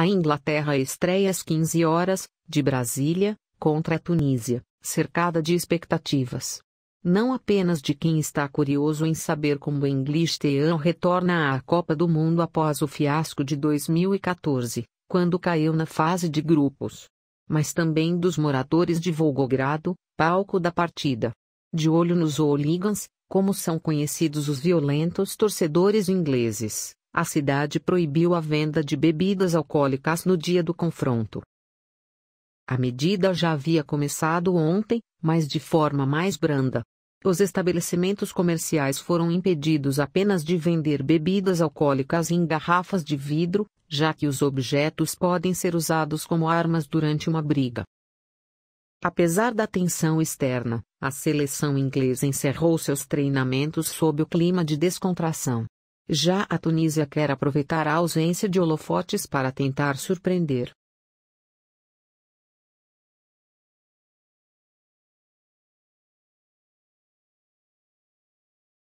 A Inglaterra estreia às 15 horas, de Brasília, contra a Tunísia, cercada de expectativas. Não apenas de quem está curioso em saber como o Tean retorna à Copa do Mundo após o fiasco de 2014, quando caiu na fase de grupos. Mas também dos moradores de Volgogrado, palco da partida. De olho nos Oligans, como são conhecidos os violentos torcedores ingleses a cidade proibiu a venda de bebidas alcoólicas no dia do confronto. A medida já havia começado ontem, mas de forma mais branda. Os estabelecimentos comerciais foram impedidos apenas de vender bebidas alcoólicas em garrafas de vidro, já que os objetos podem ser usados como armas durante uma briga. Apesar da tensão externa, a seleção inglesa encerrou seus treinamentos sob o clima de descontração. Já a Tunísia quer aproveitar a ausência de holofotes para tentar surpreender.